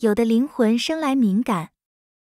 有的灵魂生来敏感，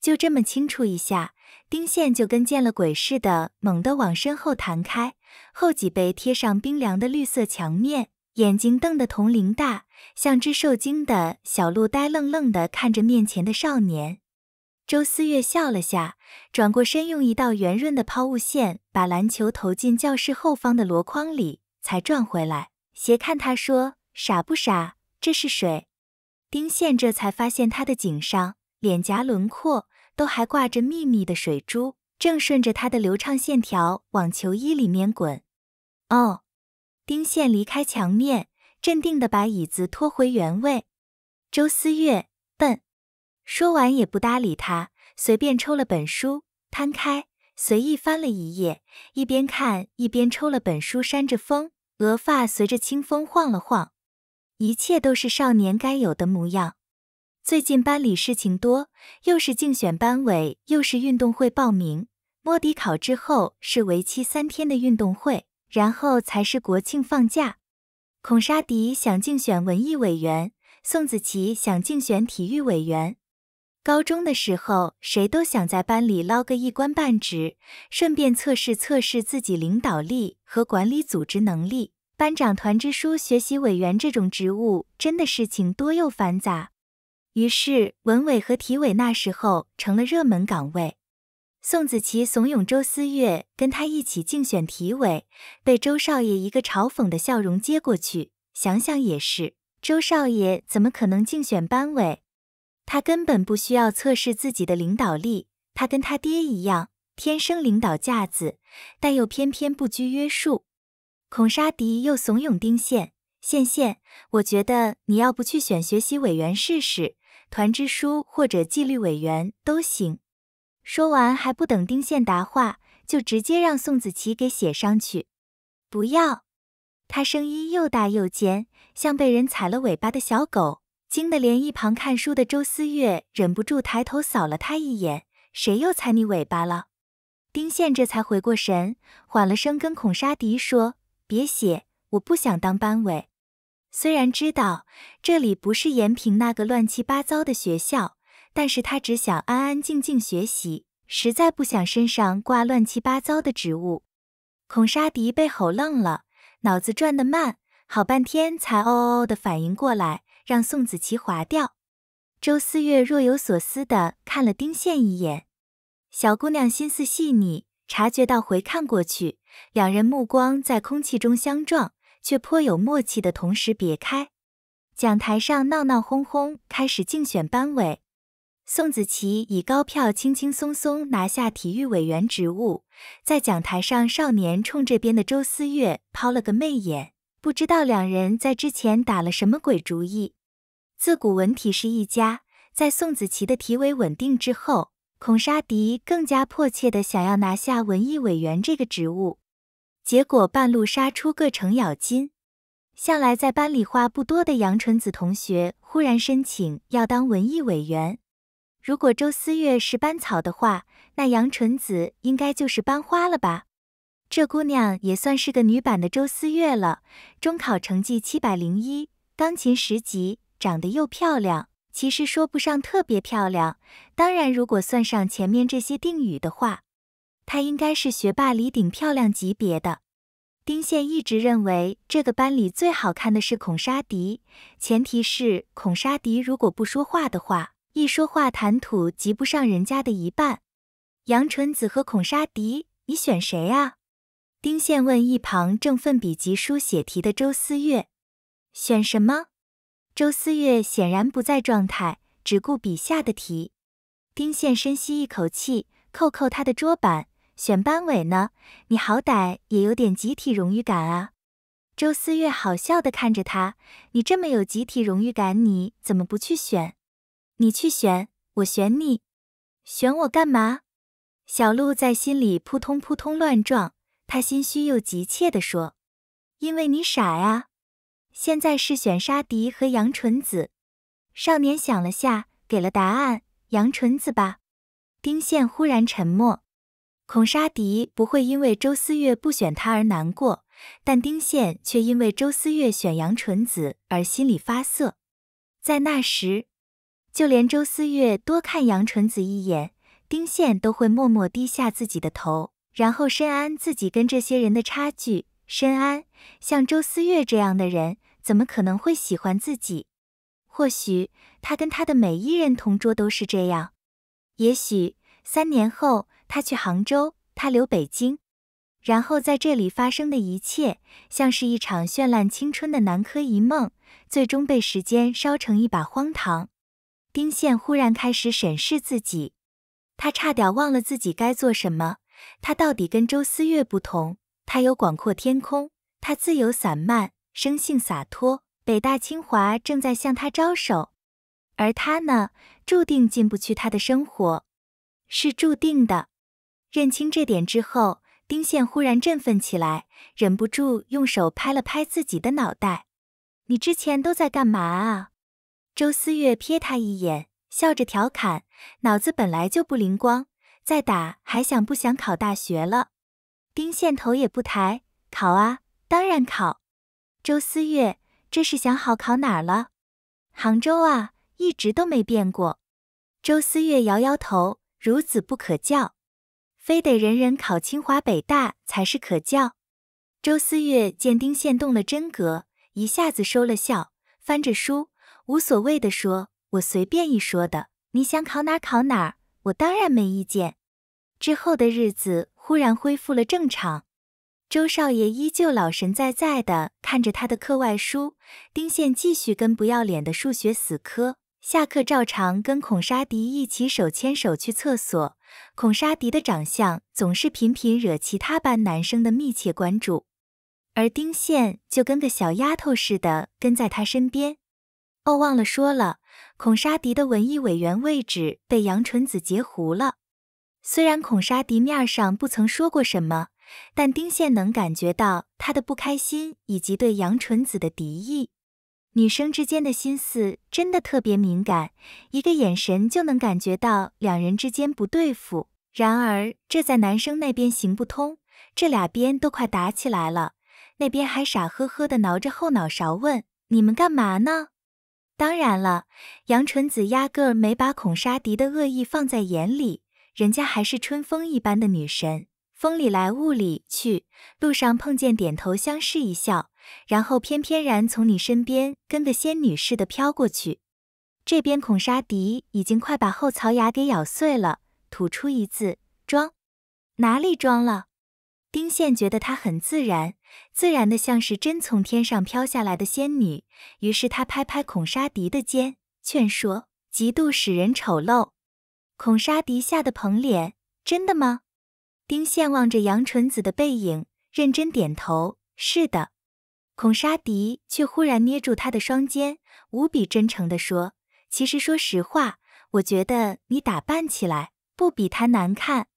就这么轻触一下，丁宪就跟见了鬼似的，猛地往身后弹开，后脊背贴上冰凉的绿色墙面，眼睛瞪得铜铃大，像只受惊的小鹿，呆愣愣地看着面前的少年。周思月笑了下，转过身，用一道圆润的抛物线把篮球投进教室后方的箩筐里，才转回来，斜看他说：“傻不傻？这是水。”丁宪这才发现，他的颈上、脸颊轮廓都还挂着密密的水珠，正顺着他的流畅线条往球衣里面滚。哦，丁宪离开墙面，镇定地把椅子拖回原位。周思月，笨。说完也不搭理他，随便抽了本书，摊开，随意翻了一页，一边看一边抽了本书扇着风，额发随着清风晃了晃。一切都是少年该有的模样。最近班里事情多，又是竞选班委，又是运动会报名。摸底考之后是为期三天的运动会，然后才是国庆放假。孔莎迪想竞选文艺委员，宋子琪想竞选体育委员。高中的时候，谁都想在班里捞个一官半职，顺便测试测试自己领导力和管理组织能力。班长、团支书、学习委员这种职务，真的事情多又繁杂。于是，文委和体委那时候成了热门岗位。宋子琪怂恿周思月跟他一起竞选体委，被周少爷一个嘲讽的笑容接过去。想想也是，周少爷怎么可能竞选班委？他根本不需要测试自己的领导力，他跟他爹一样，天生领导架子，但又偏偏不拘约束。孔沙迪又怂恿丁宪：“宪宪，我觉得你要不去选学习委员试试，团支书或者纪律委员都行。”说完还不等丁宪答话，就直接让宋子琪给写上去。不要！他声音又大又尖，像被人踩了尾巴的小狗，惊得连一旁看书的周思月忍不住抬头扫了他一眼：“谁又踩你尾巴了？”丁宪这才回过神，缓了声跟孔沙迪说。别写，我不想当班委。虽然知道这里不是延平那个乱七八糟的学校，但是他只想安安静静学习，实在不想身上挂乱七八糟的职务。孔沙迪被吼愣了，脑子转得慢，好半天才哦哦的反应过来，让宋子琪划掉。周思月若有所思的看了丁宪一眼，小姑娘心思细腻，察觉到回看过去。两人目光在空气中相撞，却颇有默契的同时别开。讲台上闹闹哄哄，开始竞选班委。宋子琪以高票轻轻松松拿下体育委员职务，在讲台上，少年冲这边的周思月抛了个媚眼，不知道两人在之前打了什么鬼主意。自古文体是一家，在宋子琪的体委稳定之后，孔莎迪更加迫切地想要拿下文艺委员这个职务。结果半路杀出个程咬金，向来在班里话不多的杨纯子同学忽然申请要当文艺委员。如果周思月是班草的话，那杨纯子应该就是班花了吧？这姑娘也算是个女版的周思月了，中考成绩七百零一，钢琴十级，长得又漂亮，其实说不上特别漂亮。当然，如果算上前面这些定语的话。他应该是学霸李鼎漂亮级别的。丁宪一直认为这个班里最好看的是孔莎迪，前提是孔莎迪如果不说话的话，一说话谈吐及不上人家的一半。杨纯子和孔莎迪，你选谁啊？丁宪问一旁正奋笔疾书写题的周思月。选什么？周思月显然不在状态，只顾笔下的题。丁宪深吸一口气，扣扣他的桌板。选班委呢？你好歹也有点集体荣誉感啊！周思月好笑的看着他，你这么有集体荣誉感，你怎么不去选？你去选，我选你，选我干嘛？小鹿在心里扑通扑通乱撞，他心虚又急切的说，因为你傻呀！现在是选沙迪和杨纯子。少年想了下，给了答案，杨纯子吧。丁宪忽然沉默。孔莎迪不会因为周思月不选他而难过，但丁宪却因为周思月选杨纯子而心里发涩。在那时，就连周思月多看杨纯子一眼，丁宪都会默默低下自己的头，然后深谙自己跟这些人的差距，深谙像周思月这样的人怎么可能会喜欢自己。或许他跟他的每一任同桌都是这样。也许三年后。他去杭州，他留北京，然后在这里发生的一切，像是一场绚烂青春的南柯一梦，最终被时间烧成一把荒唐。丁宪忽然开始审视自己，他差点忘了自己该做什么。他到底跟周思月不同，他有广阔天空，他自由散漫，生性洒脱。北大清华正在向他招手，而他呢，注定进不去他的生活，是注定的。认清这点之后，丁宪忽然振奋起来，忍不住用手拍了拍自己的脑袋。你之前都在干嘛啊？周思月瞥他一眼，笑着调侃：“脑子本来就不灵光，再打还想不想考大学了？”丁宪头也不抬：“考啊，当然考。”周思月：“这是想好考哪了？杭州啊，一直都没变过。”周思月摇摇头：“孺子不可教。”非得人人考清华北大才是可教。周思月见丁宪动了真格，一下子收了笑，翻着书，无所谓的说：“我随便一说的，你想考哪考哪，我当然没意见。”之后的日子忽然恢复了正常，周少爷依旧老神在在的看着他的课外书，丁宪继续跟不要脸的数学死磕。下课照常跟孔莎迪一起手牵手去厕所。孔莎迪的长相总是频频惹其他班男生的密切关注，而丁宪就跟个小丫头似的跟在他身边。哦，忘了说了，孔莎迪的文艺委员位置被杨纯子截胡了。虽然孔莎迪面上不曾说过什么，但丁宪能感觉到他的不开心以及对杨纯子的敌意。女生之间的心思真的特别敏感，一个眼神就能感觉到两人之间不对付。然而这在男生那边行不通，这俩边都快打起来了，那边还傻呵呵的挠着后脑勺问：“你们干嘛呢？”当然了，杨纯子压根儿没把孔莎迪的恶意放在眼里，人家还是春风一般的女神，风里来雾里去，路上碰见点头相视一笑。然后翩翩然从你身边跟个仙女似的飘过去，这边孔莎迪已经快把后槽牙给咬碎了，吐出一字装，哪里装了？丁宪觉得她很自然，自然的像是真从天上飘下来的仙女，于是他拍拍孔莎迪的肩，劝说：嫉妒使人丑陋。孔莎迪吓得捧脸，真的吗？丁宪望着杨纯子的背影，认真点头：是的。孔莎迪却忽然捏住他的双肩，无比真诚地说：“其实说实话，我觉得你打扮起来不比他难看。”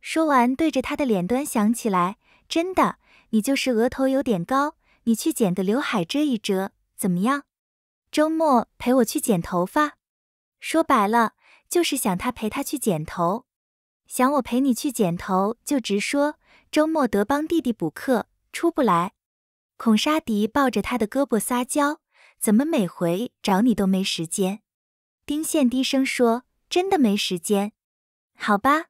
说完，对着他的脸端详起来：“真的，你就是额头有点高，你去剪个刘海遮一遮，怎么样？周末陪我去剪头发？说白了就是想他陪他去剪头，想我陪你去剪头就直说。周末德邦弟弟补课，出不来。”孔莎迪抱着他的胳膊撒娇，怎么每回找你都没时间？丁宪低声说：“真的没时间。”好吧，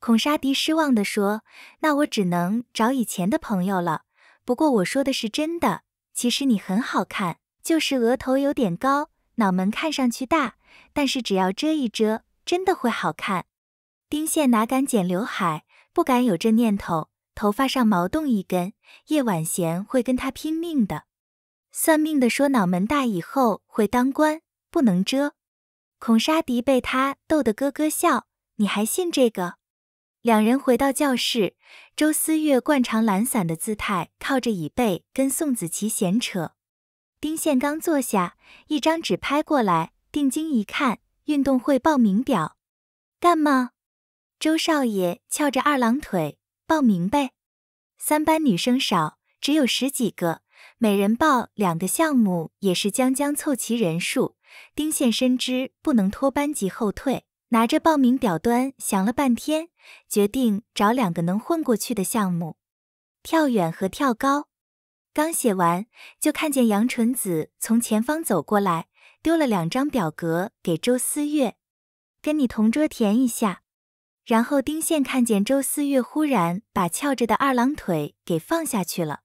孔莎迪失望地说：“那我只能找以前的朋友了。不过我说的是真的，其实你很好看，就是额头有点高，脑门看上去大，但是只要遮一遮，真的会好看。”丁宪哪敢剪刘海，不敢有这念头。头发上毛洞一根，叶晚贤会跟他拼命的。算命的说脑门大以后会当官，不能遮。孔沙迪被他逗得咯咯笑，你还信这个？两人回到教室，周思月惯常懒散的姿态靠着椅背跟宋子琪闲扯。丁宪刚坐下，一张纸拍过来，定睛一看，运动会报名表。干吗？周少爷翘着二郎腿。报名呗，三班女生少，只有十几个，每人报两个项目也是将将凑齐人数。丁宪深知不能拖班级后退，拿着报名表端想了半天，决定找两个能混过去的项目，跳远和跳高。刚写完，就看见杨纯子从前方走过来，丢了两张表格给周思月，跟你同桌填一下。然后，丁宪看见周四月忽然把翘着的二郎腿给放下去了。